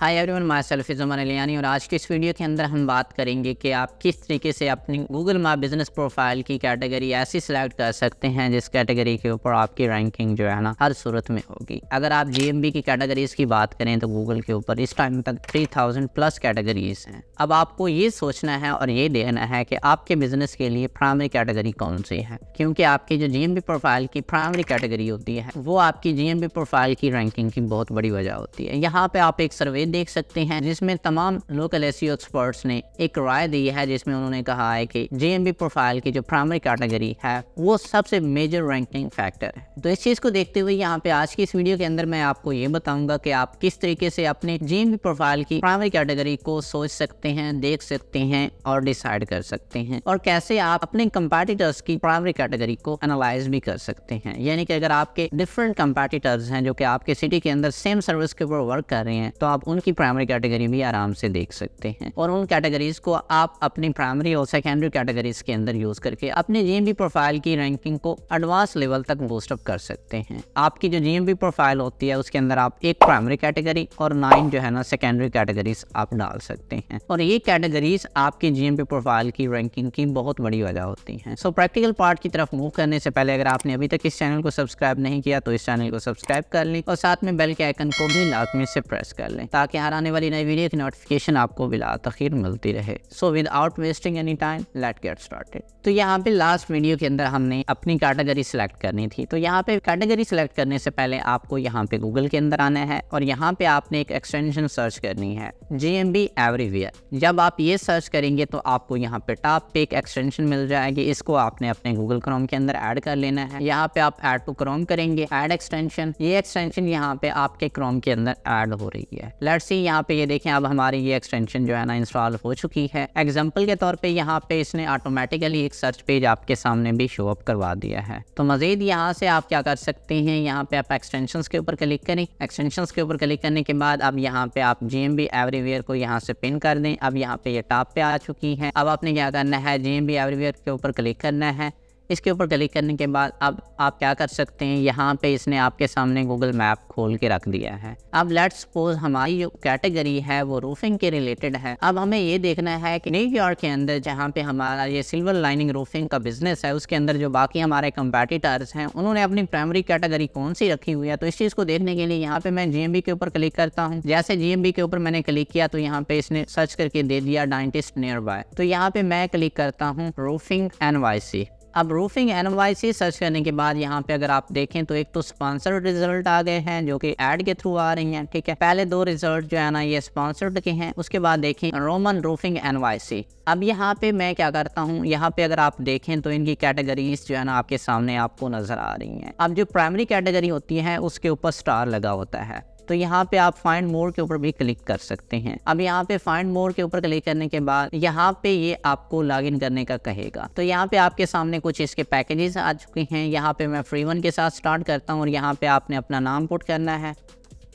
hi everyone myself is Umar Aliyani और आज के इस वीडियो के अंदर हम बात करेंगे कि आप किस तरीके से अपनी गूगल माप बिज़नेस प्रोफाइल की कैटेगरी ऐसी सिलेक्ट कर सकते हैं जिस कैटेगरी के ऊपर आपकी रैंकिंग जो है ना हर सूरत में होगी अगर आप जी की कैटेगरीज़ की बात करें तो गूगल के ऊपर इस टाइम तक थ्री प्लस कैटेगरीज हैं अब आपको ये सोचना है और ये देखना है कि आपके बिज़नेस के लिए प्राइमरी कैटेगरी कौन सी है क्योंकि आपकी जो जी प्रोफाइल की प्राइमरी कैटेगरी होती है वो आपकी जी प्रोफाइल की रैंकिंग की बहुत बड़ी वजह होती है यहाँ पर आप एक सर्वे देख सकते हैं जिसमें तमाम लोकल एस एक्सपर्ट्स ने एक राय दी है जिसमें उन्होंने कहा है कि जे प्रोफाइल की जो प्राइमरी कैटेगरी है वो सबसे मेजर रैंकिंग फैक्टर है तो इस चीज़ को देखते हुए यहाँ पे आज की इस वीडियो के अंदर मैं आपको ये बताऊंगा कि आप किस तरीके से अपने जे प्रोफाइल की प्राइमरी कैटेगरी को सोच सकते हैं देख सकते हैं और डिसाइड कर सकते हैं और कैसे आप अपने कंपेटिटर्स की प्राइमरी कैटेगरी को एनालाइज भी कर सकते हैं यानी कि अगर आपके डिफरेंट कंपेटिटर्स हैं जो कि आपके सिटी के अंदर सेम सर्विस के ऊपर वर्क कर रहे हैं तो आप उन उनकी प्राइमरी कैटेगरी भी आराम से देख सकते हैं और उन कैटेगरीज को आप अपनी प्राइमरी और सेकेंडरी कैटेगरीज के अंदर यूज करके अपने जी प्रोफाइल की रैंकिंग को एडवांस लेवल तक बूस्टअप कर सकते हैं आपकी जो जी प्रोफाइल होती है उसके अंदर आप एक प्राइमरी कैटेगरी और नाइन जो है ना सेकेंडरी कैटेगरीज आप डाल सकते हैं और ये कैटेगरीज आपकी जी प्रोफाइल की रैंकिंग की बहुत बड़ी वजह होती है सो प्रैक्टिकल पार्ट की तरफ मूव करने से पहले अगर आपने अभी तक इस चैनल को सब्सक्राइब नहीं किया तो इस चैनल को सब्सक्राइब कर लें और साथ में बेल के आइकन को भी लाजमी से प्रेस कर लें ताकि ताकि हर आने वाली नई वीडियो की नोटिफिकेशन आपको बिला तखीर मिलती रहे so without wasting any time let get started तो यहाँ पे लास्ट वीडियो के अंदर हमने अपनी कैटेगरी सिलेक्ट करनी थी तो यहाँ पे कैटेगरी सिलेक्ट करने से पहले आपको यहाँ पे गूगल के अंदर आना है और यहाँ पे आपने एक एक्सटेंशन सर्च करनी है जी एम बी एवरीवेयर जब आप ये सर्च करेंगे तो आपको यहाँ पे टॉप पे एक एक्सटेंशन मिल जाएगी इसको आपने अपने गूगल क्रोम के अंदर ऐड कर लेना है यहाँ पे आप एड टू क्रोम करेंगे एड एक्सटेंशन ये एक्सटेंशन यहाँ पे आपके क्रोम के अंदर एड हो रही है लेट लेट सी यहाँ पे ये देखें अब हमारी ये एक्सटेंशन जो है ना इंस्टॉल हो चुकी है एग्जाम्पल के तौर पे यहाँ पे इसने ऑटोमेटिकली एक सर्च पेज आपके सामने भी शो अप करवा दिया है तो मजीद यहाँ से आप क्या कर सकते हैं यहाँ पे आप एक्सटेंशन के ऊपर क्लिक करें एक्सटेंशन के ऊपर क्लिक करने के बाद अब यहाँ पे आप जी एम बी एवरीवेयर को यहाँ से पिन कर दें अब यहाँ पे ये टॉप पे आ चुकी है अब आपने क्या करना है जी एम बी एवरीवेयर के ऊपर क्लिक करना है इसके ऊपर क्लिक करने के बाद अब आप क्या कर सकते हैं यहाँ पे इसने आपके सामने गूगल मैप खोल के रख दिया है अब लेट सपोज हमारी जो कैटेगरी है वो रूफिंग के रिलेटेड है अब हमें ये देखना है कि न्यूयॉर्क के अंदर जहाँ पे हमारा ये सिल्वर लाइनिंग रूफिंग का बिजनेस है उसके अंदर जो बाकी हमारे कंपेटिटर्स हैं उन्होंने अपनी प्राइमरी कैटेगरी कौन सी रखी हुई है तो इस चीज़ को देखने के लिए यहाँ पे मैं जी के ऊपर क्लिक करता हूँ जैसे जी के ऊपर मैंने क्लिक किया तो यहाँ पे इसने सर्च करके दे दिया डाइंटिस्ट नियर बाय तो यहाँ पे मैं क्लिक करता हूँ रूफिंग एन अब रूफिंग एनवाइसी सर्च करने के बाद यहाँ पे अगर आप देखें तो एक तो स्पॉन्सर्ड रिजल्ट आ गए हैं जो कि एड के थ्रू आ रही हैं ठीक है पहले दो रिजल्ट जो है ना ये स्पॉन्सर्ड के हैं उसके बाद देखें रोमन रूफिंग एनवाइसी अब यहाँ पे मैं क्या करता हूँ यहाँ पे अगर आप देखें तो इनकी कैटेगरीज जो है ना आपके सामने आपको नजर आ रही है अब जो प्राइमरी कैटेगरी होती है उसके ऊपर स्टार लगा होता है तो यहाँ पे आप फाइंड मोर के ऊपर भी क्लिक कर सकते हैं अब यहाँ पे फाइंड मोर के ऊपर क्लिक करने के बाद यहाँ पे ये आपको लॉग करने का कहेगा तो यहाँ पे आपके सामने कुछ इसके पैकेजेस आ चुके हैं यहाँ पे मैं फ्री वन के साथ स्टार्ट करता हूँ और यहाँ पे आपने अपना नाम पुट करना है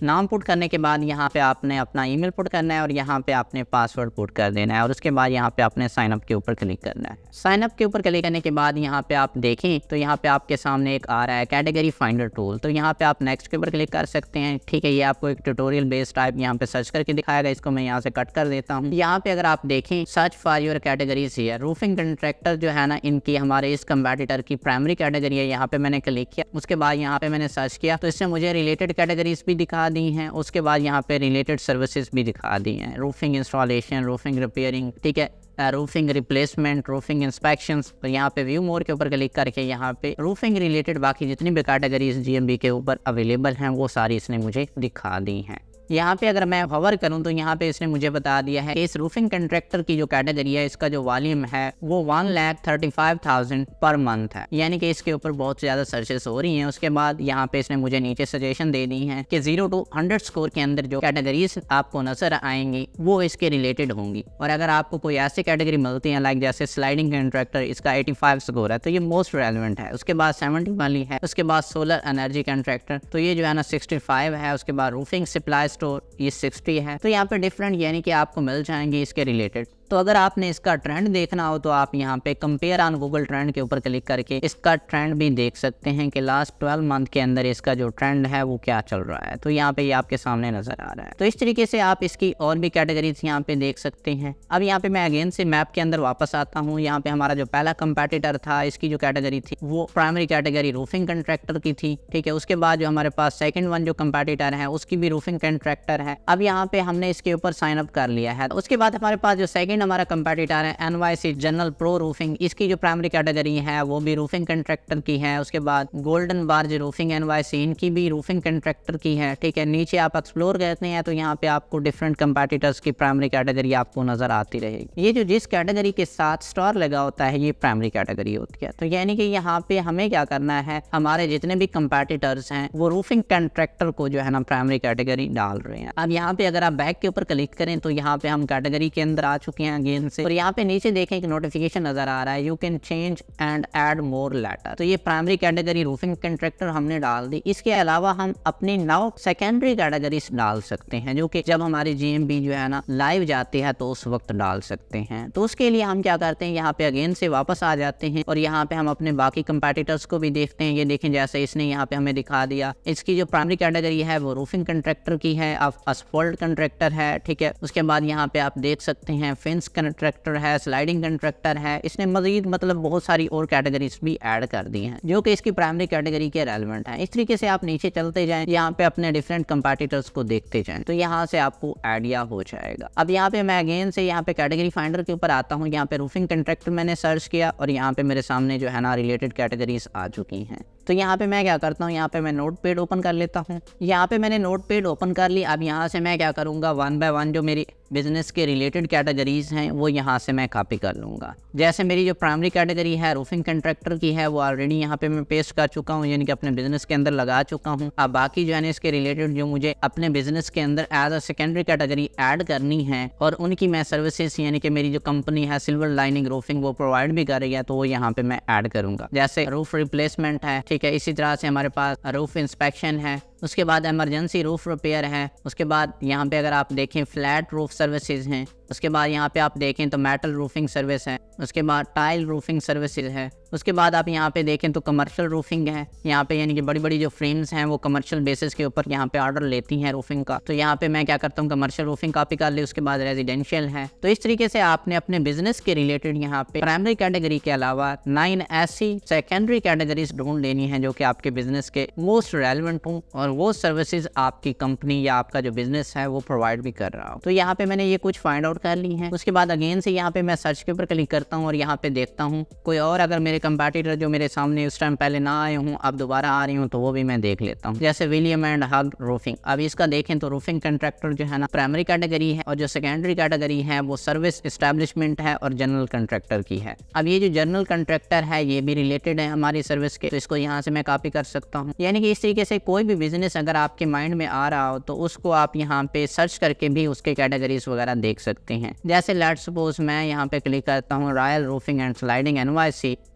नाम पुट करने के बाद यहाँ पे आपने अपना ईमेल पुट करना है और यहाँ पे आपने पासवर्ड पुट कर देना है और उसके बाद यहाँ पे आपने अप के ऊपर क्लिक करना है साइन अप के ऊपर क्लिक करने के बाद यहाँ पे आप देखें तो यहाँ पे आपके सामने एक आ रहा है कैटेगरी फाइंडर टूल तो यहाँ पे आप नेक्स्ट के ऊपर क्लिक कर सकते हैं ठीक है ये आपको एक ट्यूटोरियल बेस्ड टाइप यहाँ पे सर्च करके दिखाया गया इसको मैं यहाँ से कट कर देता हूँ यहाँ पे अगर आप देखें search for your categories here roofing contractor जो है ना इनकी हमारे इस कम्पेटिटर की प्राइमरी कैटेगरी है यहाँ पे मैंने क्लिक किया उसके बाद यहाँ पे मैंने सर्च किया तो इससे मुझे रिलेटेड कैटेगरीज भी दिखा दिखा दी हैं उसके बाद यहाँ पे रिलेटेड सर्विसेज भी दिखा दी हैं रूफिंग इंस्टॉलेशन रूफिंग रिपेयरिंग ठीक है रूफिंग रिप्लेसमेंट रूफिंग इंस्पेक्शन और यहाँ पे व्यू मोर के ऊपर क्लिक करके यहाँ पे रूफिंग रिलेटेड बाकी जितनी भी कैटेगरीज जीएमबी के ऊपर अवेलेबल हैं वो सारी इसने मुझे दिखा दी हैं यहाँ पे अगर मैं हवर करूँ तो यहाँ पे इसने मुझे बता दिया है इस रूफिंग कंट्रेक्टर की जो कैटेगरी है इसका जो वॉल्यूम है वो one lakh thirty five thousand per month है यानी कि इसके ऊपर बहुत ज्यादा सर्चेस हो रही हैं उसके बाद यहाँ पे इसने मुझे नीचे सजेशन दे दी है कि जीरो टू हंड्रेड स्कोर के अंदर जो कैटेगरीज आपको नजर आएंगी वो इसके रिलेटेड होंगी और अगर आपको कोई ऐसी कैटेगरी मिलती है लाइक जैसे स्लाइडिंग कंट्रेक्टर इसका एटी फाइव स्कोर है तो ये मोस्ट रेलिवेंट है उसके बाद सेवेंटी वाली है उसके बाद सोलर एनर्जी कंट्रेक्टर तो ये जो है ना सिक्सटी फाइव है उसके बाद रूफिंग सप्लाई स्टोर ये सिक्सटी है तो यहाँ पर डिफरेंट यानी कि आपको मिल जाएंगे इसके रिलेटेड तो अगर आपने इसका ट्रेंड देखना हो तो आप यहाँ पे कंपेयर ऑन गूगल ट्रेंड के ऊपर क्लिक करके इसका ट्रेंड भी देख सकते हैं कि लास्ट ट्वेल्व मंथ के अंदर इसका जो ट्रेंड है वो क्या चल रहा है तो यहाँ पे ये यह आपके सामने नजर आ रहा है तो इस तरीके से आप इसकी और भी कैटेगरीज यहाँ पे देख सकते हैं अब यहाँ पे मैं अगेन से मैप के अंदर वापस आता हूँ यहाँ पे हमारा जो पहला कंपेटिटर था इसकी जो कैटेगरी थी वो प्राइमरी कैटेगरी रूफिंग कंट्रेक्टर की थी ठीक है उसके बाद जो हमारे पास सेकेंड वन जो कम्पेटिटर है उसकी भी रूफिंग कंट्रैक्टर है अब यहाँ पे हमने इसके ऊपर साइन अप कर लिया है उसके बाद हमारे पास जो सेकेंड सेकेंड हमारा कंपेटिटर है N Y C general pro roofing इसकी जो प्राइमरी कैटेगरी है वो भी रूफिंग कंट्रेक्टर की है उसके बाद golden barge roofing N Y C इनकी भी रूफिंग कंट्रेक्टर की है ठीक है नीचे आप एक्सप्लोर करते हैं तो यहाँ पे आपको डिफरेंट कंपेटिटर्स की प्राइमरी कैटेगरी आपको नजर आती रहेगी ये जो जिस कैटेगरी के साथ स्टोर लगा होता है ये प्राइमरी कैटेगरी होती है तो यानी कि यहाँ पे हमें क्या करना है हमारे जितने भी कंपेटिटर्स हैं वो रूफिंग कंट्रेक्टर को जो है ना प्राइमरी कैटेगरी डाल रहे हैं अब यहाँ पे अगर आप बैग के ऊपर क्लिक करें तो यहाँ पे हम कैटेगरी के अंदर आ चुके सकते हैं अगेन से और यहाँ पे नीचे देखें एक नोटिफिकेशन नजर आ रहा है you can change and add more later तो ये प्राइमरी कैटेगरी रूफिंग कंट्रेक्टर हमने डाल दी इसके अलावा हम अपनी नाउ सेकेंडरी कैटेगरी डाल सकते हैं जो कि जब हमारी जी जो है ना लाइव जाती है तो उस वक्त डाल सकते हैं तो उसके लिए हम क्या करते हैं यहाँ पे अगेन से वापस आ जाते हैं और यहाँ पे हम अपने बाकी कंपेटिटर्स को भी देखते हैं ये देखें जैसे इसने यहाँ पे हमें दिखा दिया इसकी जो प्राइमरी कैटेगरी है वो रूफिंग कंट्रेक्टर की है अब असफोल्ड कंट्रेक्टर है ठीक है उसके बाद यहाँ पे आप देख सकते हैं रिंस कंट्रैक्टर है स्लाइडिंग कंट्रैक्टर है इसने मजीद मतलब बहुत सारी और कैटेगरीज भी ऐड कर दी हैं जो कि इसकी प्राइमरी कैटेगरी के रेलिवेंट हैं इस तरीके से आप नीचे चलते जाएं यहाँ पे अपने डिफरेंट कंपेटिटर्स को देखते जाएं तो यहाँ से आपको आइडिया हो जाएगा अब यहाँ पे मैं अगेन से यहाँ पे कैटेगरी फाइंडर के ऊपर आता हूँ यहाँ पे रूफिंग कंट्रैक्टर मैंने सर्च किया और यहाँ पे मेरे सामने जो है ना रिलेटेड कैटेगरीज आ चुकी हैं तो यहाँ पे मैं क्या करता हूँ यहाँ पे मैं नोट पेड ओपन कर लेता हूँ यहाँ पे मैंने नोट पेड ओपन कर ली अब यहाँ से मैं क्या करूँगा वन बाय वन जो मेरी बिजनेस के रिलेटेड कैटेगरीज हैं वो यहाँ से मैं कॉपी कर लूँगा जैसे मेरी जो प्राइमरी कैटेगरी है रूफिंग कंट्रेक्टर की है वो ऑलरेडी यहाँ पे मैं पेस्ट कर चुका हूँ यानी कि अपने बिजनेस के अंदर लगा चुका हूँ अब बाकी जो है इसके रिलेटेड जो मुझे अपने बिजनेस के अंदर as a secondary category add करनी है और उनकी मैं सर्विसेस यानी कि मेरी जो कंपनी है सिल्वर लाइनिंग रूफिंग वो प्रोवाइड भी कर रही है तो वो यहाँ पे मैं ऐड करूंगा जैसे रूफ रिप्लेसमेंट है ठीक है इसी तरह से हमारे पास रूफ इंस्पेक्शन है उसके बाद एमरजेंसी रूफ रिपेयर है उसके बाद यहाँ पे अगर आप देखें फ्लैट रूफ सर्विसेज हैं उसके बाद यहाँ पे आप देखें तो मेटल रूफिंग सर्विस है उसके बाद टाइल रूफिंग सर्विसेज है उसके बाद आप यहाँ पे देखें तो कमर्शियल रूफिंग है यहाँ पे यानी कि बड़ी बड़ी जो फ्रेम्स हैं वो कमर्शियल बेसिस के ऊपर यहाँ पे ऑर्डर लेती हैं रूफिंग का तो यहाँ पे मैं क्या करता हूँ कमर्शियल रूफिंग कॉपी कर ली उसके बाद रेजिडेंशियल है तो इस तरीके से आपने अपने बिजनेस के रिलेटेड यहाँ पे प्राइमरी कैटेगरी के अलावा नाइन ऐसी सेकेंडरी कैटेगरीज ढूंढ लेनी है जो कि आपके बिजनेस के मोस्ट रेलिवेंट हों और वो सर्विसेज आपकी कंपनी या आपका जो बिजनेस है वो प्रोवाइड भी कर रहा हो तो यहाँ पे मैंने ये कुछ फाइंड आउट कर ली है उसके बाद अगेन से यहाँ पे मैं सर्च के ऊपर क्लिक करता हूँ और यहाँ पे देखता हूँ कोई और अगर मेरे कंपेटिटर जो मेरे सामने उस टाइम पहले ना आए हूँ अब दोबारा आ रही हूँ तो वो भी मैं देख लेता हूँ जैसे विलियम एंड हग रूफिंग अब इसका देखें तो रूफिंग कंट्रेक्टर जो है ना प्राइमरी कैटेगरी है और जो सेकेंडरी कैटेगरी है वो सर्विस स्टेब्लिशमेंट है और जनरल कंट्रेक्टर की है अब ये जो जनरल कंट्रेक्टर है ये भी रिलेटेड है हमारी सर्विस के तो इसको यहाँ से मैं कॉपी कर सकता हूँ यानी कि इस तरीके से कोई भी बिजनेस बिजनेस अगर आपके माइंड में आ रहा हो तो उसको आप यहाँ पे सर्च करके भी उसके कैटेगरीज वगैरह देख सकते हैं जैसे लेट सपोज मैं यहाँ पे क्लिक करता हूँ royal roofing and sliding N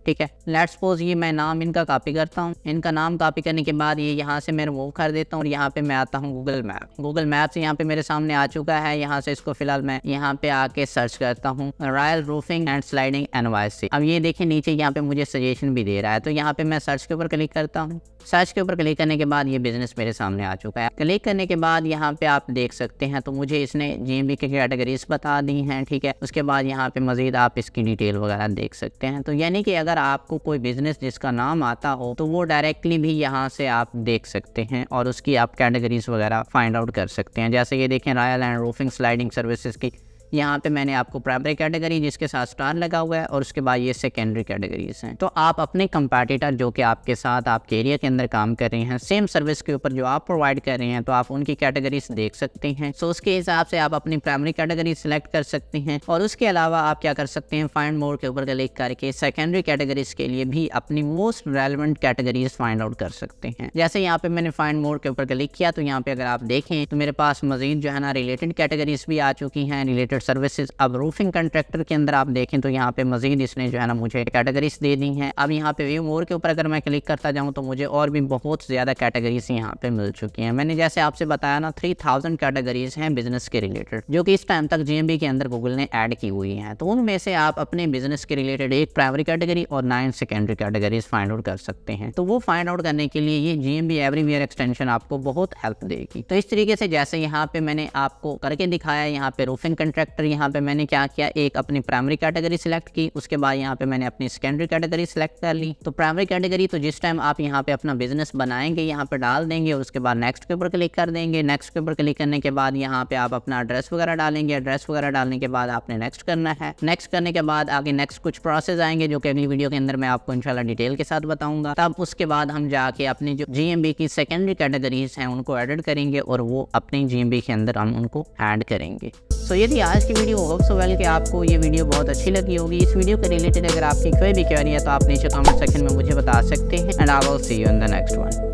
ठीक है लेट सपोज ये मैं नाम इनका कॉपी करता हूँ इनका नाम कॉपी करने के बाद ये यहाँ से मैं रिमूव कर देता हूँ यहाँ पे मैं आता हूँ गूगल मैप गूगल मैप से यहाँ पे मेरे सामने आ चुका है यहाँ से इसको फिलहाल मैं यहाँ पे आके सर्च करता हूँ royal roofing and sliding N अब ये देखिए नीचे यहाँ पे मुझे सजेशन भी दे रहा है तो यहाँ पे मैं सर्च के ऊपर क्लिक करता हूँ सर्च के ऊपर क्लिक करने के बाद ये बिजनेस बिजनेस मेरे सामने आ चुका है क्लिक करने के बाद यहाँ पे आप देख सकते हैं तो मुझे इसने जी की कैटेगरीज बता दी हैं ठीक है उसके बाद यहाँ पे मजीद आप इसकी डिटेल वगैरह देख सकते हैं तो यानी कि अगर आपको कोई बिजनेस जिसका नाम आता हो तो वो डायरेक्टली भी यहाँ से आप देख सकते हैं और उसकी आप कैटेगरीज वगैरह फाइंड आउट कर सकते हैं जैसे ये देखें royal and roofing sliding services की यहाँ पे मैंने आपको प्राइमरी कैटेगरी जिसके साथ स्टार लगा हुआ है और उसके बाद ये सेकेंडरी कैटेगरीज हैं तो आप अपने कंपेटिटर जो कि आपके साथ आपके एरिया के अंदर काम कर रहे हैं सेम सर्विस के ऊपर जो आप प्रोवाइड कर रहे हैं तो आप उनकी कैटेगरीज देख सकते हैं सो उसके हिसाब से आप अपनी प्राइमरी कैटेगरी सेलेक्ट कर सकते हैं और उसके अलावा आप क्या कर सकते हैं फाइंड मोड़ के ऊपर क्लिक करके सेकेंडरी कैटेगरीज के लिए भी अपनी most relevant categories find out कर सकते हैं जैसे यहाँ पे मैंने फाइंड मोड के ऊपर क्लिक किया तो यहाँ पे अगर आप देखें तो मेरे पास मजीद जो है ना रिलेटेड कैटेगरीज भी आ चुकी हैं रिलेटेड रिलेटेड सर्विसेज अब रूफिंग कंट्रैक्टर के अंदर आप देखें तो यहाँ पे मजीद इसने जो है ना मुझे कैटेगरीज दे दी हैं अब यहाँ पे व्यू मोर के ऊपर अगर मैं क्लिक करता जाऊँ तो मुझे और भी बहुत ज़्यादा कैटेगरीज यहाँ पे मिल चुकी है मैंने जैसे आपसे बताया ना थ्री थाउजेंड कैटेगरीज हैं बिजनेस के रिलेटेड जो कि इस टाइम तक जी के अंदर गूगल ने एड की हुई है तो उनमें से आप अपने बिजनेस के रिलेटेड एक प्राइमरी कैटेगरी और nine secondary categories find out कर सकते हैं तो वो फाइंड आउट करने के लिए ये जी एम एवरीवेयर एक्सटेंशन आपको बहुत हेल्प देगी तो इस तरीके से जैसे यहाँ पे मैंने आपको करके दिखाया यहाँ पे रूफिंग कंट्रैक्ट फैक्टर यहाँ पे मैंने क्या किया एक अपनी प्राइमरी कैटेगरी सिलेक्ट की उसके बाद यहाँ पे मैंने अपनी सेकेंडरी कैटेगरी सिलेक्ट कर ली तो प्राइमरी कैटेगरी तो जिस टाइम आप यहाँ पे अपना बिजनेस बनाएंगे यहाँ पे डाल देंगे और उसके बाद नेक्स्ट के ऊपर क्लिक कर देंगे नेक्स्ट के ऊपर क्लिक करने के बाद यहाँ पे आप अपना एड्रेस वगैरह डालेंगे एड्रेस वगैरह डालने के बाद आपने नेक्स्ट करना है नेक्स्ट करने के बाद आगे नेक्स्ट कुछ प्रोसेस आएंगे जो कि अगली वीडियो के अंदर मैं आपको इनशाला डिटेल के साथ बताऊंगा तब उसके बाद हम जाके अपनी जो जी की सेकेंडरी कैटेगरीज हैं उनको एडिट करेंगे और वो अपनी जी के अंदर हम उनको एड करेंगे सो ये थी आज की वीडियो होप सो वेल कि आपको ये वीडियो बहुत अच्छी लगी होगी इस वीडियो के रिलेटेड अगर आपकी कोई भी क्वेरी है तो आप नीचे कमेंट सेक्शन में मुझे बता सकते हैं and I will see you in the next one